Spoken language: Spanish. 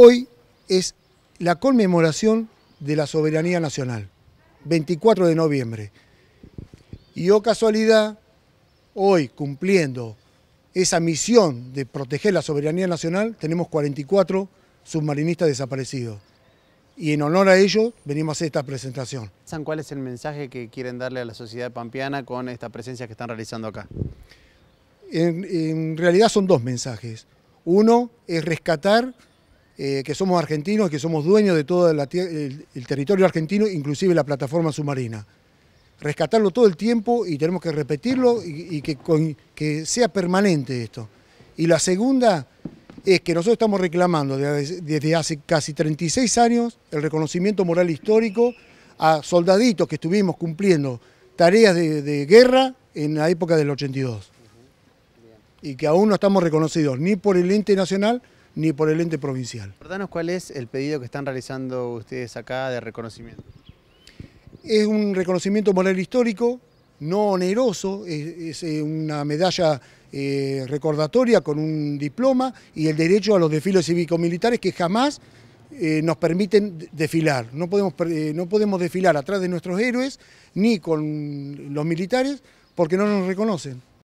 Hoy es la conmemoración de la soberanía nacional, 24 de noviembre. Y oh casualidad, hoy cumpliendo esa misión de proteger la soberanía nacional, tenemos 44 submarinistas desaparecidos. Y en honor a ellos venimos a hacer esta presentación. ¿Cuál es el mensaje que quieren darle a la sociedad pampeana con esta presencia que están realizando acá? En, en realidad son dos mensajes. Uno es rescatar eh, que somos argentinos, que somos dueños de todo el, territorio argentino, inclusive la plataforma submarina. Rescatarlo todo el tiempo y tenemos que repetirlo y, que, sea permanente esto. Y la segunda es que nosotros estamos reclamando desde hace casi 36 años el reconocimiento moral histórico a soldaditos que estuvimos cumpliendo tareas de, de guerra en la época del 82 y que aún no estamos reconocidos ni por el ente nacional ni por el ente provincial. Perdanos cuál es el pedido que están realizando ustedes acá de reconocimiento. Es un reconocimiento moral histórico, no oneroso, es, eh, una medalla eh, recordatoria con un diploma y el derecho a los desfiles cívico-militares que jamás eh, nos permiten desfilar. No podemos, no podemos desfilar atrás de nuestros héroes ni con los militares porque no nos reconocen.